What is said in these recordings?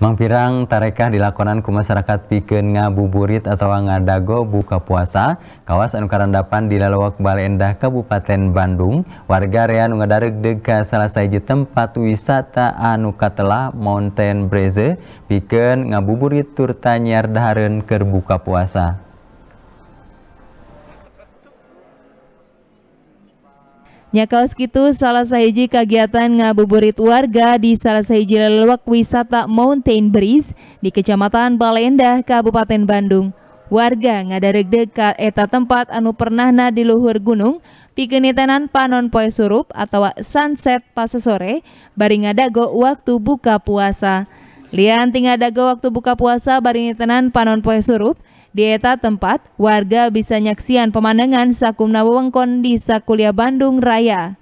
Mangpirang tarekah dilakonan ku masyarakat pikeun ngabuburit atau ngadago buka puasa kawas anu karandapan di lalawak Bale Endah Kabupaten Bandung warga rea nu dekat salah satu tempat wisata anukatela Mountain Breze piken ngabuburit tur tanyar dahareun keur buka puasa Nyakaos gitu salah sahiji kegiatan ngabuburit warga di salah sahiji leluak wisata Mountain Breeze di Kecamatan Balendah, Kabupaten Bandung. Warga ngadareg dekat eta tempat anu pernah na di luhur gunung, pikenitanan panon poe surup atau sunset pas sore, bari ngadago waktu buka puasa. Lian tinggal dago waktu buka puasa bari nitenan panon poe surup, di eta tempat, warga bisa nyaksian pemandangan sakumna wewengkon di Sakulia Bandung Raya.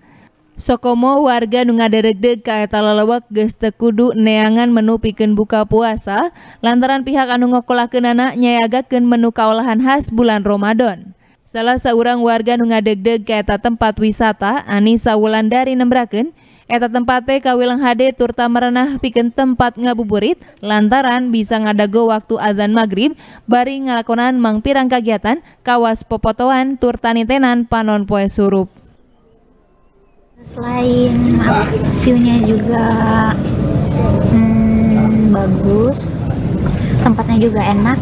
Sokomo warga nu ngadereg ka eta lalawak geus kudu neangan menu pikeun buka puasa lantaran pihak anu ngokolakeunana nyayagakeun menu kaolahan khas bulan Ramadan. Salah seorang warga nu ngadeg-deg ke eta tempat wisata, Anisa Wulandari nembrakeun, Eta tempatnya kawilang hade turta merenah piken tempat ngabuburit lantaran bisa ngadago waktu azan maghrib bari ngalakonan mangpirang kegiatan kawas popotoan nitenan panon poe surup. Selain view-nya juga hmm, bagus, tempatnya juga enak,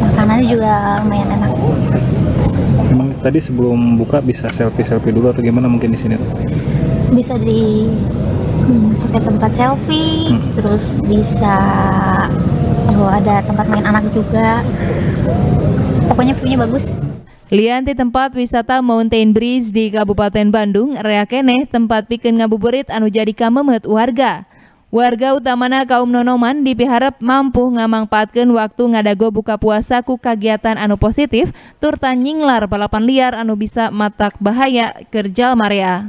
makanannya juga lumayan enak. Emang tadi sebelum buka bisa selfie-selfie dulu atau gimana mungkin di sini bisa di hmm, tempat selfie hmm. terus bisa oh, ada tempat main anak juga pokoknya view bagus Lianti tempat wisata Mountain Bridge di Kabupaten Bandung, Reakene, tempat bikin ngabuburit anu jadi kamemet warga. Warga utamana kaum nonoman dipiharap mampu ngamangpaatkeun waktu ngadago buka puasa ku kagiatan anu positif, turta nyinglar balapan liar anu bisa matak bahaya kerjal Maria.